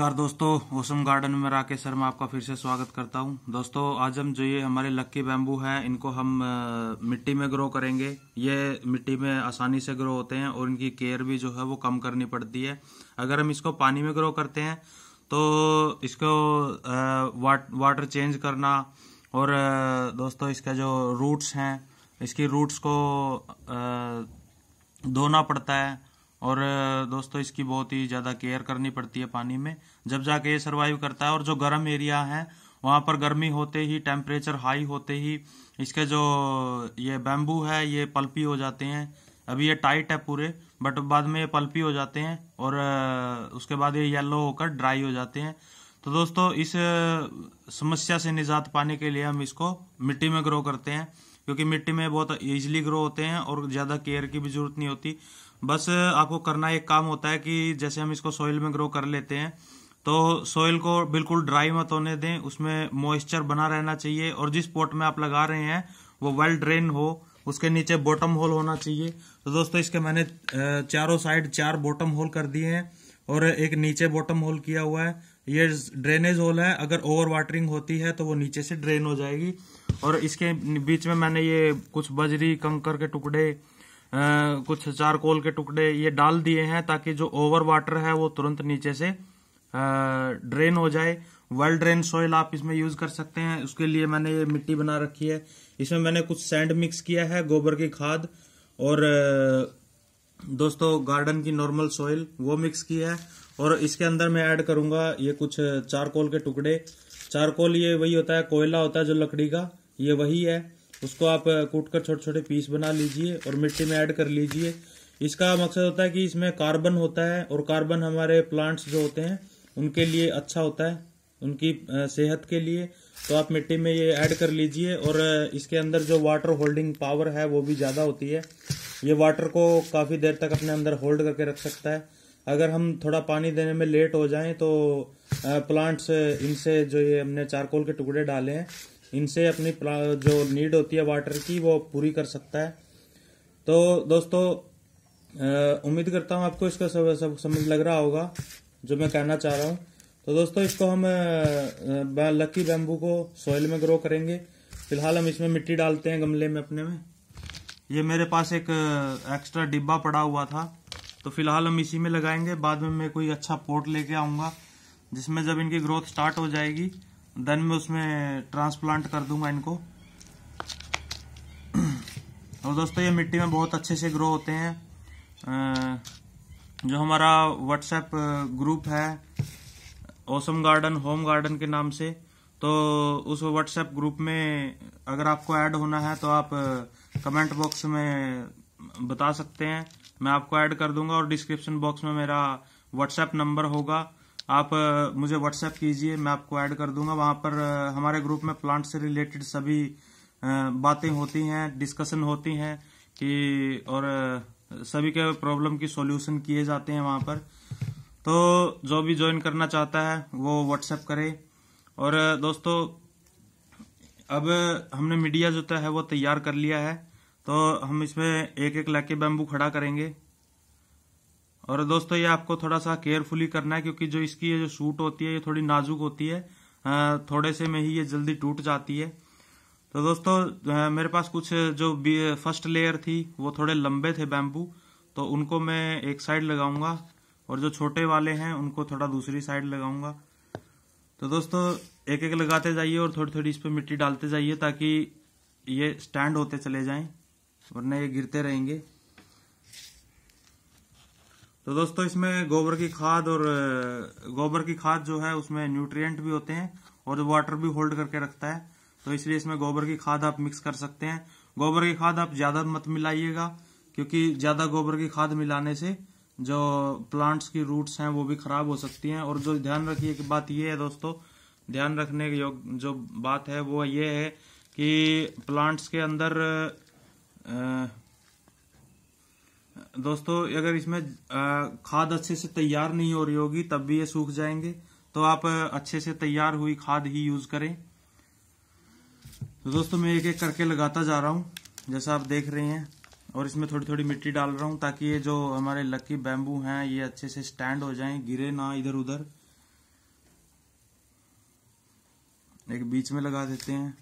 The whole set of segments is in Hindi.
नमस्कार दोस्तों ओसम गार्डन में राकेश शर्मा आपका फिर से स्वागत करता हूं दोस्तों आज हम जो ये हमारे लक्की बैम्बू हैं इनको हम मिट्टी में ग्रो करेंगे ये मिट्टी में आसानी से ग्रो होते हैं और इनकी केयर भी जो है वो कम करनी पड़ती है अगर हम इसको पानी में ग्रो करते हैं तो इसको वाट, वाटर चेंज करना और दोस्तों इसका जो रूट्स हैं इसकी रूट्स को धोना पड़ता है और दोस्तों इसकी बहुत ही ज़्यादा केयर करनी पड़ती है पानी में जब जाके ये सर्वाइव करता है और जो गर्म एरिया है वहाँ पर गर्मी होते ही टेम्परेचर हाई होते ही इसके जो ये बैम्बू है ये पल्पी हो जाते हैं अभी ये टाइट है पूरे बट बाद में ये पल्पी हो जाते हैं और उसके बाद ये येलो होकर ड्राई हो जाते हैं तो दोस्तों इस समस्या से निजात पाने के लिए हम इसको मिट्टी में ग्रो करते हैं क्योंकि मिट्टी में बहुत ईजिली ग्रो होते हैं और ज़्यादा केयर की भी जरूरत नहीं होती बस आपको करना एक काम होता है कि जैसे हम इसको सॉइल में ग्रो कर लेते हैं तो सॉइल को बिल्कुल ड्राई मत होने दें उसमें मॉइस्चर बना रहना चाहिए और जिस पॉट में आप लगा रहे हैं वो वेल ड्रेन हो उसके नीचे बॉटम होल होना चाहिए तो दोस्तों इसके मैंने चारों साइड चार बॉटम होल कर दिए हैं और एक नीचे बॉटम होल किया हुआ है ये ड्रेनेज होल है अगर ओवर वाटरिंग होती है तो वो नीचे से ड्रेन हो जाएगी और इसके बीच में मैंने ये कुछ बजरी कंकर के टुकड़े कुछ चारकोल के टुकड़े ये डाल दिए हैं ताकि जो ओवर वाटर है वो तुरंत नीचे से ड्रेन हो जाए वेल ड्रेन सॉइल आप इसमें यूज कर सकते हैं उसके लिए मैंने ये मिट्टी बना रखी है इसमें मैंने कुछ सैंड मिक्स किया है गोबर की खाद और दोस्तों गार्डन की नॉर्मल सॉइल वो मिक्स की है और इसके अंदर मैं ऐड करूंगा ये कुछ चारकोल के टुकड़े चारकोल ये वही होता है कोयला होता है जो लकड़ी का ये वही है उसको आप कूट कर छोटे छोटे पीस बना लीजिए और मिट्टी में ऐड कर लीजिए इसका मकसद होता है कि इसमें कार्बन होता है और कार्बन हमारे प्लांट्स जो होते हैं उनके लिए अच्छा होता है उनकी सेहत के लिए तो आप मिट्टी में ये ऐड कर लीजिए और इसके अंदर जो वाटर होल्डिंग पावर है वो भी ज़्यादा होती है ये वाटर को काफ़ी देर तक अपने अंदर होल्ड करके रख सकता है अगर हम थोड़ा पानी देने में लेट हो जाएं तो प्लांट्स इनसे जो ये हमने चारकोल के टुकड़े डाले हैं इनसे अपनी जो नीड होती है वाटर की वो पूरी कर सकता है तो दोस्तों उम्मीद करता हूँ आपको इसका सब, सब समझ लग रहा होगा जो मैं कहना चाह रहा हूँ तो दोस्तों इसको हम लकी बैम्बू को सॉइल में ग्रो करेंगे फिलहाल हम इसमें मिट्टी डालते हैं गमले में अपने में ये मेरे पास एक एक्स्ट्रा डिब्बा पड़ा हुआ था तो फिलहाल हम इसी में लगाएंगे बाद में मैं कोई अच्छा पोर्ट लेके आऊँगा जिसमें जब इनकी ग्रोथ स्टार्ट हो जाएगी देन मैं उसमें ट्रांसप्लांट कर दूंगा इनको और दोस्तों ये मिट्टी में बहुत अच्छे से ग्रो होते हैं जो हमारा व्हाट्सएप ग्रुप है ओसम गार्डन होम गार्डन के नाम से तो उस व्हाट्सएप ग्रुप में अगर आपको ऐड होना है तो आप कमेंट बॉक्स में बता सकते हैं मैं आपको ऐड कर दूंगा और डिस्क्रिप्शन बॉक्स में मेरा व्हाट्सएप नंबर होगा आप मुझे व्हाट्सएप कीजिए मैं आपको ऐड कर दूंगा वहाँ पर हमारे ग्रुप में प्लांट से रिलेटेड सभी बातें होती हैं डिस्कशन होती हैं कि और सभी के प्रॉब्लम की सॉल्यूशन किए जाते हैं वहाँ पर तो जो भी ज्वाइन करना चाहता है वो व्हाट्सएप करे और दोस्तों अब हमने मीडिया जो तो है वो तैयार कर लिया है तो हम इसमें एक एक लाख के बैम्बू खड़ा करेंगे और दोस्तों ये आपको थोड़ा सा केयरफुली करना है क्योंकि जो इसकी ये जो सूट होती है ये थोड़ी नाजुक होती है थोड़े से में ही ये जल्दी टूट जाती है तो दोस्तों मेरे पास कुछ जो फर्स्ट लेयर थी वो थोड़े लंबे थे बैम्बू तो उनको मैं एक साइड लगाऊंगा और जो छोटे वाले हैं उनको थोड़ा दूसरी साइड लगाऊंगा तो दोस्तों एक एक लगाते जाइए और थोड़ी थोड़ी इस पर मिट्टी डालते जाइए ताकि ये स्टैंड होते चले जाएं वरना ये गिरते रहेंगे तो दोस्तों इसमें गोबर की खाद और गोबर की खाद जो है उसमें न्यूट्रिएंट भी होते हैं और वाटर भी होल्ड करके रखता है तो इसलिए इसमें गोबर की खाद आप मिक्स कर सकते हैं गोबर की खाद आप ज्यादा मत मिलाइएगा क्योंकि ज्यादा गोबर की खाद मिलाने से जो प्लांट्स की रूट्स हैं वो भी खराब हो सकती हैं और जो ध्यान रखिए की बात ये है दोस्तों ध्यान रखने की जो बात है वो ये है कि प्लांट्स के अंदर आ, दोस्तों अगर इसमें खाद अच्छे से तैयार नहीं हो रही होगी तब भी ये सूख जाएंगे तो आप अच्छे से तैयार हुई खाद ही यूज करें तो दोस्तों मैं एक एक करके लगाता जा रहा हूँ जैसा आप देख रहे हैं और इसमें थोड़ी थोड़ी मिट्टी डाल रहा हूँ ताकि ये जो हमारे लक्की बैम्बू हैं ये अच्छे से स्टैंड हो जाएं गिरे ना इधर उधर एक बीच में लगा देते हैं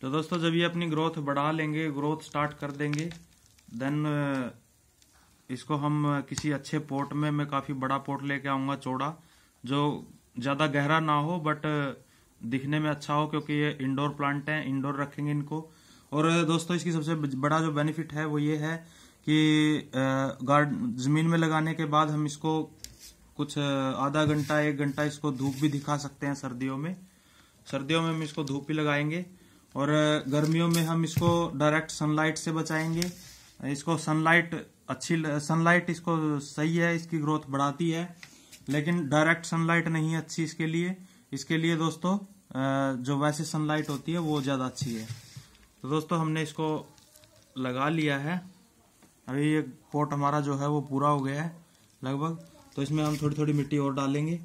तो दोस्तों जब ये अपनी ग्रोथ बढ़ा लेंगे ग्रोथ स्टार्ट कर देंगे देन uh, इसको हम uh, किसी अच्छे पोर्ट में मैं काफ़ी बड़ा पोर्ट लेके आऊँगा चौड़ा जो ज़्यादा गहरा ना हो बट uh, दिखने में अच्छा हो क्योंकि ये इंडोर प्लांट हैं इंडोर रखेंगे इनको और दोस्तों इसकी सबसे बड़ा जो बेनिफिट है वो ये है कि गार्ड ज़मीन में लगाने के बाद हम इसको कुछ आधा घंटा एक घंटा इसको धूप भी दिखा सकते हैं सर्दियों में सर्दियों में हम इसको धूप भी लगाएंगे और गर्मियों में हम इसको डायरेक्ट सनलाइट से बचाएंगे इसको सनलाइट अच्छी सनलाइट इसको सही है इसकी ग्रोथ बढ़ाती है लेकिन डायरेक्ट सनलाइट नहीं है अच्छी इसके लिए इसके लिए दोस्तों जो वैसे सनलाइट होती है वो ज़्यादा अच्छी है तो दोस्तों हमने इसको लगा लिया है अभी ये पोट हमारा जो है वो पूरा हो गया है लगभग तो इसमें हम थोड़ी थोड़ी मिट्टी और डालेंगे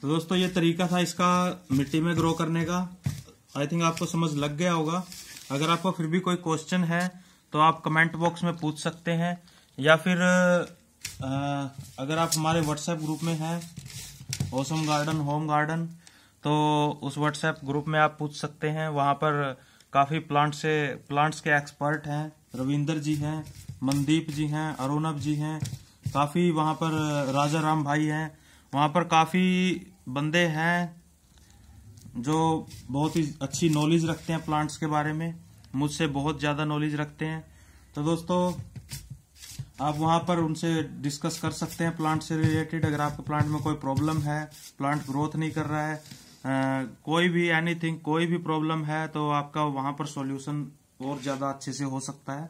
तो दोस्तों ये तरीका था इसका मिट्टी में ग्रो करने का आई थिंक आपको समझ लग गया होगा अगर आपको फिर भी कोई क्वेश्चन है तो आप कमेंट बॉक्स में पूछ सकते हैं या फिर आ, अगर आप हमारे व्हाट्सएप ग्रुप में हैं ओसम गार्डन होम गार्डन तो उस व्हाट्सएप ग्रुप में आप पूछ सकते हैं वहाँ पर काफ़ी प्लांट से प्लांट्स के एक्सपर्ट हैं रविंदर जी हैं मनदीप जी हैं अरुणव जी हैं काफ़ी वहाँ पर राजा राम भाई हैं वहाँ पर काफ़ी बंदे हैं जो बहुत ही अच्छी नॉलेज रखते हैं प्लांट्स के बारे में मुझसे बहुत ज़्यादा नॉलेज रखते हैं तो दोस्तों आप वहाँ पर उनसे डिस्कस कर सकते हैं प्लांट से रिलेटेड अगर आपके प्लांट में कोई प्रॉब्लम है प्लांट ग्रोथ नहीं कर रहा है आ, कोई भी एनीथिंग कोई भी प्रॉब्लम है तो आपका वहाँ पर सॉल्यूशन और ज़्यादा अच्छे से हो सकता है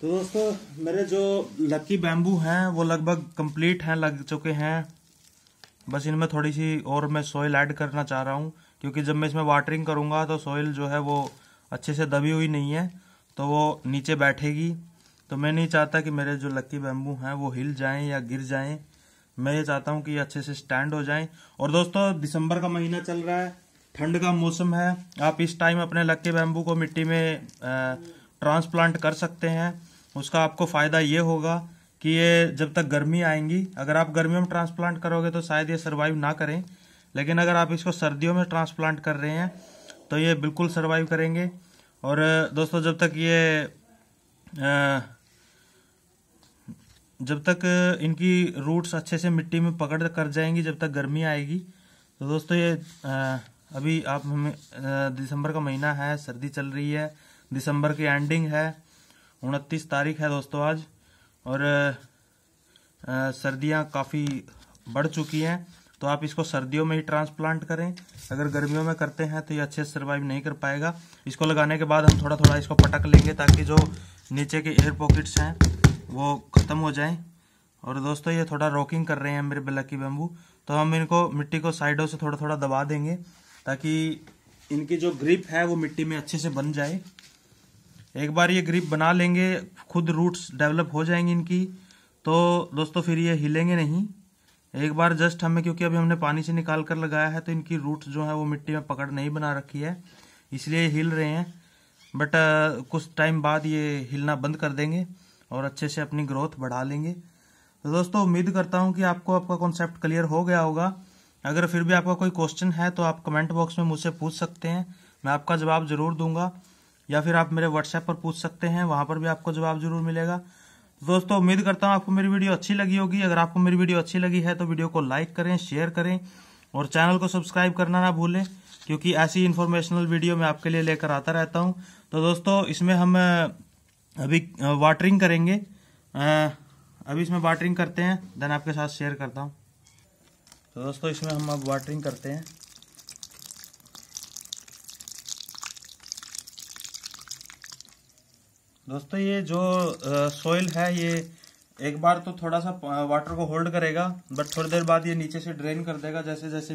तो दोस्तों मेरे जो लकी बैम्बू हैं वो लगभग कंप्लीट हैं लग चुके हैं बस इनमें थोड़ी सी और मैं सॉइल ऐड करना चाह रहा हूँ क्योंकि जब मैं इसमें वाटरिंग करूँगा तो सॉइल जो है वो अच्छे से दबी हुई नहीं है तो वो नीचे बैठेगी तो मैं नहीं चाहता कि मेरे जो लक्की बैम्बू हैं वो हिल जाएं या गिर जाएं मैं ये चाहता हूँ कि अच्छे से स्टैंड हो जाएं और दोस्तों दिसंबर का महीना चल रहा है ठंड का मौसम है आप इस टाइम अपने लक्की बैम्बू को मिट्टी में ट्रांसप्लांट कर सकते हैं उसका आपको फ़ायदा ये होगा कि ये जब तक गर्मी आएंगी अगर आप गर्मियों में ट्रांसप्लांट करोगे तो शायद ये सर्वाइव ना करें लेकिन अगर आप इसको सर्दियों में ट्रांसप्लांट कर रहे हैं तो ये बिल्कुल सर्वाइव करेंगे और दोस्तों जब तक ये जब तक इनकी रूट्स अच्छे से मिट्टी में पकड़ कर जाएंगी जब तक गर्मी आएगी तो दोस्तों ये अभी आप हमें दिसंबर का महीना है सर्दी चल रही है दिसंबर की एंडिंग है उनतीस तारीख है दोस्तों आज और सर्दियां काफ़ी बढ़ चुकी हैं तो आप इसको सर्दियों में ही ट्रांसप्लांट करें अगर गर्मियों में करते हैं तो ये अच्छे से सर्वाइव नहीं कर पाएगा इसको लगाने के बाद हम थोड़ा थोड़ा इसको पटक लेंगे ताकि जो नीचे के एयर पॉकेट्स हैं वो ख़त्म हो जाएं और दोस्तों ये थोड़ा रॉकिंग कर रहे हैं मेरे की बेम्बू तो हम इनको मिट्टी को साइडों से थोड़ा थोड़ा दबा देंगे ताकि इनकी जो ग्रिप है वो मिट्टी में अच्छे से बन जाए एक बार ये ग्रिप बना लेंगे खुद रूट्स डेवलप हो जाएंगी इनकी तो दोस्तों फिर ये हिलेंगे नहीं एक बार जस्ट हमें क्योंकि अभी हमने पानी से निकाल कर लगाया है तो इनकी रूट्स जो है वो मिट्टी में पकड़ नहीं बना रखी है इसलिए हिल रहे हैं बट आ, कुछ टाइम बाद ये हिलना बंद कर देंगे और अच्छे से अपनी ग्रोथ बढ़ा लेंगे तो दोस्तों उम्मीद करता हूँ कि आपको आपका कॉन्सेप्ट क्लियर हो गया होगा अगर फिर भी आपका कोई क्वेश्चन है तो आप कमेंट बॉक्स में मुझसे पूछ सकते हैं मैं आपका जवाब ज़रूर दूंगा या फिर आप मेरे व्हाट्सएप पर पूछ सकते हैं वहां पर भी आपको जवाब जरूर मिलेगा दोस्तों उम्मीद करता हूँ आपको मेरी वीडियो अच्छी लगी होगी अगर आपको मेरी वीडियो अच्छी लगी है तो वीडियो को लाइक करें शेयर करें और चैनल को सब्सक्राइब करना ना भूलें क्योंकि ऐसी इन्फॉर्मेशनल वीडियो मैं आपके लिए लेकर आता रहता हूँ तो दोस्तों इसमें हम अभी वाटरिंग करेंगे अभी इसमें वाटरिंग करते हैं देन आपके साथ शेयर करता हूँ तो दोस्तों इसमें हम अब वाटरिंग करते हैं दोस्तों ये जो सॉइल है ये एक बार तो थोड़ा सा वाटर को होल्ड करेगा बट थोड़ी देर बाद ये नीचे से ड्रेन कर देगा जैसे जैसे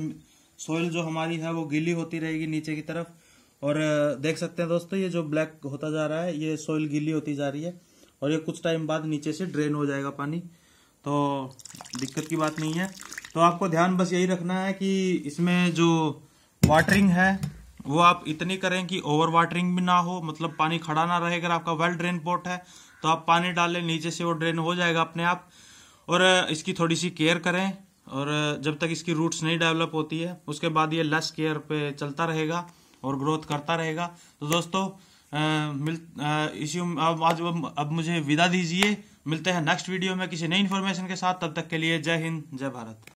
सॉइल जो हमारी है वो गीली होती रहेगी नीचे की तरफ और देख सकते हैं दोस्तों ये जो ब्लैक होता जा रहा है ये सॉइल गीली होती जा रही है और ये कुछ टाइम बाद नीचे से ड्रेन हो जाएगा पानी तो दिक्कत की बात नहीं है तो आपको ध्यान बस यही रखना है कि इसमें जो वाटरिंग है वो आप इतनी करें कि ओवर वाटरिंग भी ना हो मतलब पानी खड़ा ना रहे अगर आपका वेल ड्रेन पोर्ट है तो आप पानी डालें नीचे से वो ड्रेन हो जाएगा अपने आप और इसकी थोड़ी सी केयर करें और जब तक इसकी रूट्स नहीं डेवलप होती है उसके बाद ये लेस केयर पे चलता रहेगा और ग्रोथ करता रहेगा तो दोस्तों आ, मिल इसी अब आज अब, अब मुझे विदा दीजिए मिलते हैं नेक्स्ट वीडियो में किसी नई इन्फॉर्मेशन के साथ तब तक के लिए जय हिंद जय भारत